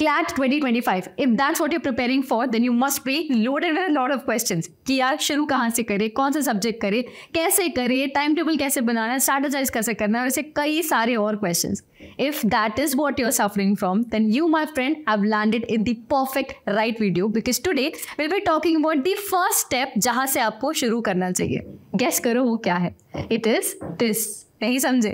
CLAT 2025 if that's what you're preparing for then you must be loaded with a lot of questions कि यार शुरू कहाँ से करें कौन सा सब्जेक्ट करें कैसे करें टाइम टेबल कैसे बनाना है स्ट्रेटेजाइज कैसे करना है और ऐसे कई सारे और question if that is what are suffering from then you my friend have landed in the perfect right video because today will be talking about the first step जहाँ से आपको शुरू करना चाहिए गेस करो वो क्या है इट इज दिस नहीं समझे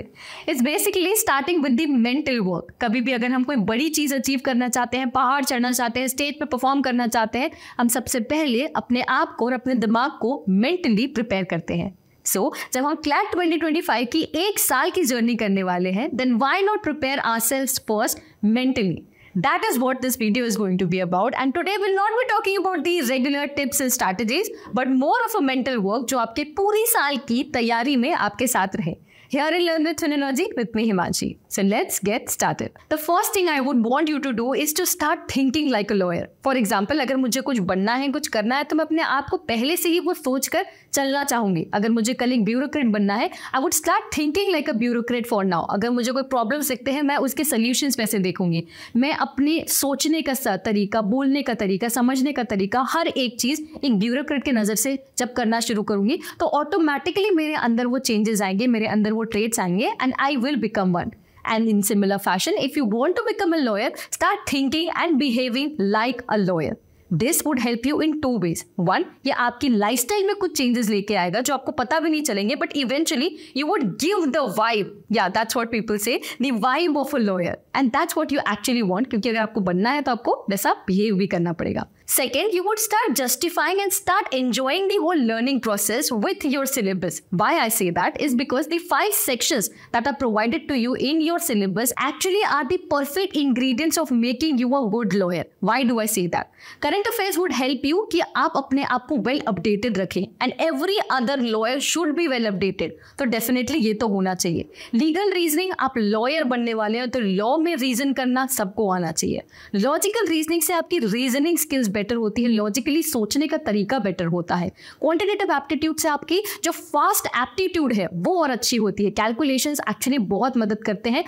it's basically starting with the mental work कभी भी अगर हम कोई बड़ी चीज़ अचीव करना चाहते हैं पहाड़ चढ़ना चाहते हैं स्टेज पर परफॉर्म करना चाहते हैं हम सबसे पहले अपने आप को और अपने दिमाग को मेंटली प्रिपेयर करते हैं सो so, जब हम क्लैट 2025 की एक साल की जर्नी करने वाले हैं then why not prepare our selves first mentally that is what this video is going to be about and today will not be talking about the regular tips and strategies but more of a mental work जो आपके पूरी साल की तैयारी में आपके साथ रहे Here in Learn with Phonology with me, Himanshi. So let's get started. The first thing I would want you to do is to start thinking like a lawyer. For example, अगर मुझे कुछ बनना है कुछ करना है तो मैं अपने आप को पहले से ही वो सोच कर चलना चाहूंगी अगर मुझे कल एक ब्यूरोक्रेट बनना है I would start thinking like a bureaucrat for now अगर मुझे कोई प्रॉब्लम दिखते हैं मैं उसके सोल्यूशन वैसे देखूंगी मैं अपने सोचने का तरीका बोलने का तरीका समझने का तरीका हर एक चीज़ एक ब्यूरोक्रेट की नज़र से जब करना शुरू करूंगी तो ऑटोमेटिकली मेरे अंदर वो चेंजेस आएंगे मेरे अंदर वो four traits आएंगे and I will become one. And in similar fashion, if you want to become a lawyer, start thinking and behaving like a lawyer. This would help you in two ways one ये आपकी life style में कुछ changes लेके आएगा जो आपको पता भी नहीं चलेंगे but eventually you would give the vibe या that's what people say the vibe of a lawyer and that's what you actually want क्योंकि अगर आपको बनना है तो आपको वैसा बिहेव भी करना पड़ेगा Second, you would start justifying and start enjoying the whole learning process with your syllabus. Why I say that is because the five sections that are provided to you in your syllabus actually are the perfect ingredients of making you a good lawyer. Why do I say that? Current affairs would help you कि आप अपने आप को well updated रखें and every other lawyer should be well updated. तो definitely ये तो होना चाहिए Legal reasoning आप lawyer बनने वाले हैं तो law में reason करना सबको आना चाहिए Logical reasoning से आपकी reasoning skills बेटर होती है लॉजिकली सोचने का तरीका बेटर होता है क्वान्टिटेटिव एप्टीट्यूड से आपकी जो फास्ट एप्टीट्यूड है वो और अच्छी होती है कैलकुलेशन एक्चुअली बहुत मदद करते हैं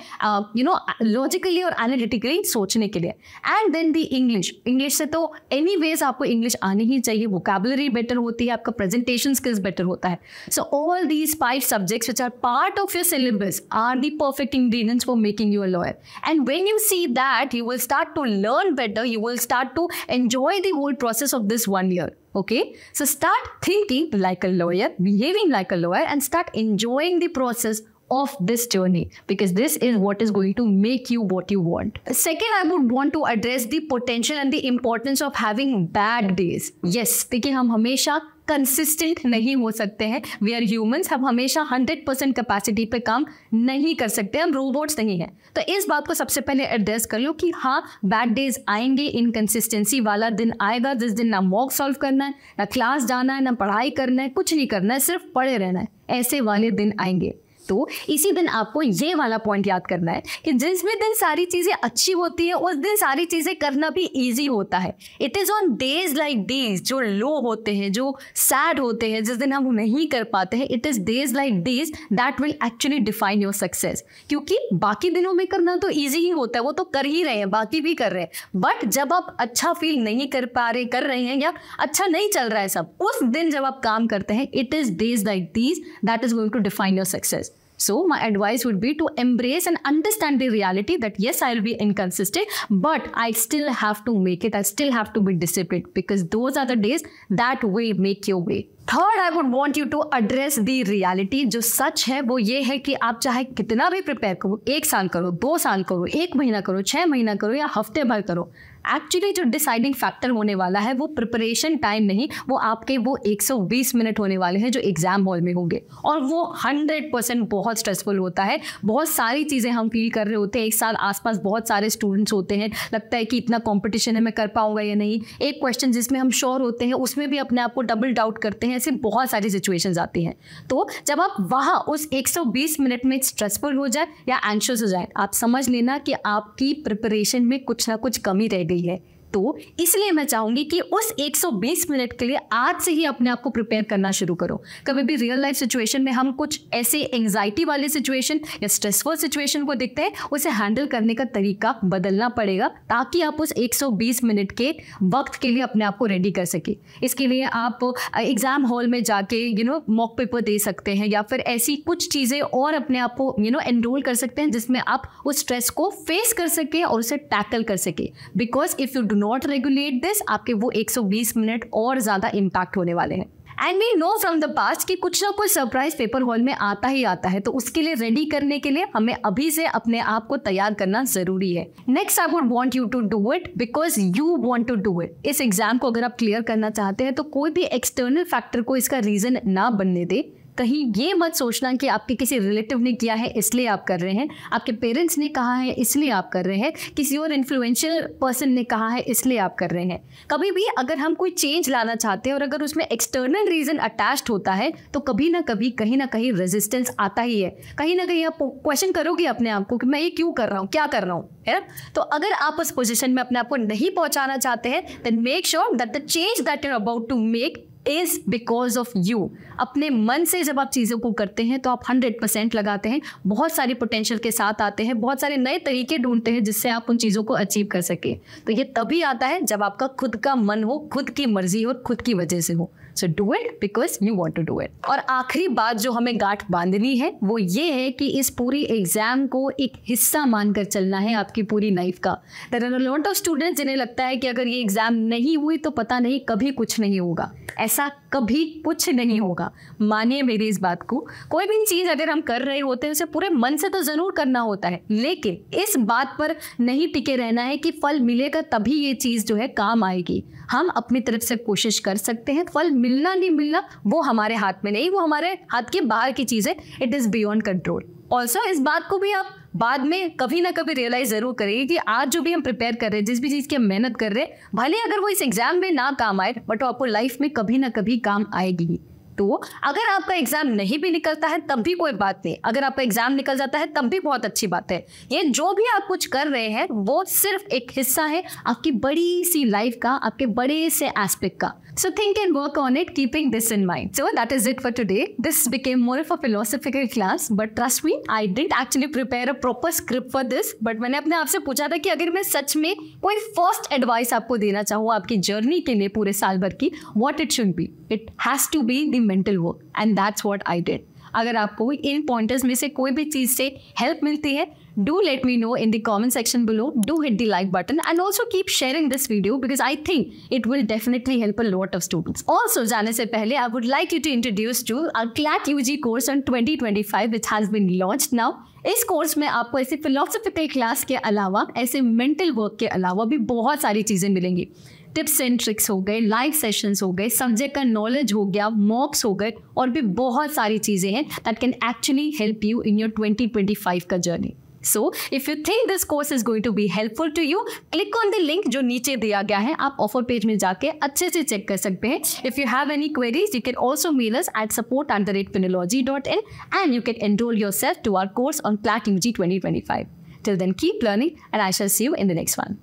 यू नो लॉजिकली और एनालिटिकली सोचने के लिए and then the English English से तो एनी वेज आपको इंग्लिश आनी ही चाहिए वोकेबलरी बेटर होती है आपका प्रेजेंटेशन स्किल्स बेटर होता है so all these five subjects which are part of your syllabus are the perfect ingredients for making your lawyer and when you see that you will start to learn better you will start to enjoy the whole process of this one year. Okay, so start thinking like a lawyer, behaving like a lawyer, and start enjoying the process of this journey because this is what is going to make you what you want. Second, I would want to address the potential and the importance of having bad days. Yes, देखिए हम always. Consistent नहीं हो सकते हैं we are humans हम हमेशा hundred percent capacity पे काम नहीं कर सकते हम रोबोट्स नहीं हैं तो इस बात को सबसे पहले एड्रेस कर लो कि हाँ बैड डेज आएंगे इनकन्सिस्टेंसी वाला दिन आएगा जिस दिन ना मॉक सॉल्व करना है ना क्लास जाना है ना पढ़ाई करना है कुछ नहीं करना है सिर्फ पढ़े रहना है ऐसे वाले दिन आएंगे तो इसी दिन आपको ये वाला पॉइंट याद करना है कि जिस भी दिन सारी चीज़ें अच्छी होती है उस दिन सारी चीज़ें करना भी ईजी होता है it is on days like days जो लो होते हैं जो सैड होते हैं जिस दिन हम नहीं कर पाते हैं it is days like days that will actually define your success क्योंकि बाकी दिनों में करना तो ईजी ही होता है वो तो कर ही रहे हैं बाकी भी कर रहे हैं बट जब आप अच्छा फील नहीं कर पा रहे कर रहे हैं या अच्छा नहीं चल रहा है सब उस दिन जब आप काम करते हैं it is days like these that is going to define your success So, my advice would be to embrace and understand the reality that yes, I'll be inconsistent, but I still have to make it. I still have to be disciplined because those are the days that will make your way. Third I would want you to address the reality जो सच है वो ये है कि आप चाहे कितना भी प्रिपेयर करो एक साल करो दो साल करो एक महीना करो छः महीना करो या हफ्ते भर करो एक्चुअली जो डिसाइडिंग फैक्टर होने वाला है वो प्रिपरेशन टाइम नहीं वो आपके वो 120 मिनट होने वाले हैं जो एग्ज़ाम हॉल में होंगे और वो 100 परसेंट बहुत स्ट्रेसफुल होता है बहुत सारी चीज़ें हम फील कर रहे होते हैं एक साल आसपास बहुत सारे स्टूडेंट्स होते हैं लगता है कि इतना कॉम्पिटिशन है मैं कर पाऊंगा या नहीं एक क्वेश्चन जिसमें हम श्योर होते हैं उसमें भी अपने आप को डबल डाउट करते हैं ऐसे बहुत सारी सिचुएशन आती हैं तो जब आप वहाँ उस 120 मिनट में स्ट्रेसफुल हो जाए या एंशियस हो जाए आप समझ लेना कि आपकी प्रिपरेशन में कुछ ना कुछ कमी रह गई है तो इसलिए मैं चाहूँगी कि उस 120 मिनट के लिए आज से ही अपने आप को प्रिपेयर करना शुरू करो कभी भी रियल लाइफ सिचुएशन में हम कुछ ऐसे एंगजाइटी वाले सिचुएशन या स्ट्रेसफुल सिचुएशन को देखते हैं उसे हैंडल करने का तरीका बदलना पड़ेगा ताकि आप उस 120 मिनट के वक्त के लिए अपने आप को रेडी कर सके इसके लिए आप एग्ज़ाम हॉल में जाके यू नो मॉक पेपर दे सकते हैं या फिर ऐसी कुछ चीज़ें और अपने आप को यू नो एनरोल कर सकते हैं जिसमें आप उस स्ट्रेस को फेस कर सके और उसे टैकल कर सके because if you do not regulate this आपके वो 120 मिनट और ज़्यादा इम्पैक्ट होने वाले हैं and we know from the past कि कुछ ना कुछ सरप्राइज पेपर हॉल में आता ही आता है तो उसके लिए रेडी करने के लिए हमें अभी से अपने आप को तैयार करना जरूरी है next I would want you to do it because you want to do it इस एग्जाम को अगर आप क्लियर करना चाहते हैं तो कोई भी एक्सटर्नल फैक्टर को इसका रीजन ना बनने दे कहीं ये मत सोचना कि आपके किसी रिलेटिव ने किया है इसलिए आप कर रहे हैं आपके पेरेंट्स ने कहा है इसलिए आप कर रहे हैं किसी और इन्फ्लुएंशियल पर्सन ने कहा है इसलिए आप कर रहे हैं कभी भी अगर हम कोई चेंज लाना चाहते हैं और अगर उसमें एक्सटर्नल रीज़न अटैच्ड होता है तो कभी ना कभी कहीं ना कहीं रेजिस्टेंस आता ही है कहीं ना कहीं आप क्वेश्चन करोगे अपने आप को कि मैं ये क्यों कर रहा हूँ क्या कर रहा हूँ है ना तो अगर आप उस पोजिशन में अपने आप को नहीं पहुँचाना चाहते हैं then make sure that the change that you're about to make is because of you अपने मन से जब आप चीज़ों को करते हैं तो आप हंड्रेड परसेंट लगाते हैं बहुत सारे पोटेंशियल के साथ आते हैं बहुत सारे नए तरीके ढूंढते हैं जिससे आप उन चीज़ों को अचीव कर सकें तो ये तभी आता है जब आपका खुद का मन हो खुद की मर्जी हो खुद की वजह से हो so do it because you want to do it और आखिरी बात जो हमें गांठ बांधनी है वो ये है कि इस पूरी एग्जाम को एक हिस्सा मानकर चलना है आपकी पूरी लाइफ का there are lot of students जिन्हें लगता है कि अगर ये एग्जाम नहीं हुई तो पता नहीं कभी कुछ नहीं होगा ऐसा कभी कुछ नहीं होगा मानिए मेरी इस बात को कोई भी चीज़ अगर हम कर रहे होते हैं उसे पूरे मन से तो ज़रूर करना होता है लेकिन इस बात पर नहीं टिके रहना है कि फल मिलेगा तभी ये चीज़ जो है काम आएगी हम अपनी तरफ से कोशिश कर सकते हैं फल मिल मिलना नहीं मिलना वो हमारे हाथ में नहीं वो हमारे हाथ के बाहर की चीज़ है it is beyond control also इस बात को भी आप बाद में कभी ना कभी रियलाइज ज़रूर करेंगे कि आज जो भी हम प्रिपेयर कर रहे हैं जिस भी चीज़ की हम मेहनत कर रहे हैं भले अगर वो इस एग्ज़ाम में ना काम आए बट वो आपको लाइफ में कभी ना कभी काम आएगी टू अगर आपका एग्जाम नहीं भी निकलता है तब भी कोई बात नहीं अगर आपका एग्जाम निकल जाता है तब भी बहुत अच्छी बात है ये जो भी आप कुछ कर रहे हैं वो सिर्फ एक हिस्सा है आपकी बड़ी सी लाइफ का आपके बड़े से एस्पेक्ट का so think and work on it keeping this in mind so that is it for today this became more of a philosophical class, but trust me, I didn't actually prepare a proper script for this. But मैंने अपने आपसे पूछा था कि अगर मैं सच में कोई फर्स्ट एडवाइस आपको देना चाहूँ आपकी जर्नी के लिए पूरे साल भर की what it should be it has to be the mental work and that's what I did अगर आपको इन पॉइंटर्स में से कोई भी चीज़ से हेल्प मिलती है do let me know in the comment section below do hit the like button and also keep sharing this video because i think it will definitely help a lot of students also jaane se pehle i would like you to introduce to our clat ug course on 2025 which has been launched now इस course में आपको ऐसे philosophical class के अलावा ऐसे mental work के अलावा भी बहुत सारी चीज़ें मिलेंगी टिप्स एंड ट्रिक्स हो गए लाइव सेशंस हो गए सब्जेक्ट का नॉलेज हो गया मॉक्स हो गए और भी बहुत सारी चीज़ें हैं that can actually help you in your twenty twenty five का journey so if you think this course is going to be helpful to you click on the link जो नीचे दिया गया है आप ऑफर पेज में जाके अच्छे से चेक कर सकते हैं if you have any queries you can also mail us at support at the rate pinology dot in and you can enroll your self to our course on plat U G twenty twenty five till then keep learning and I shall see you in the next one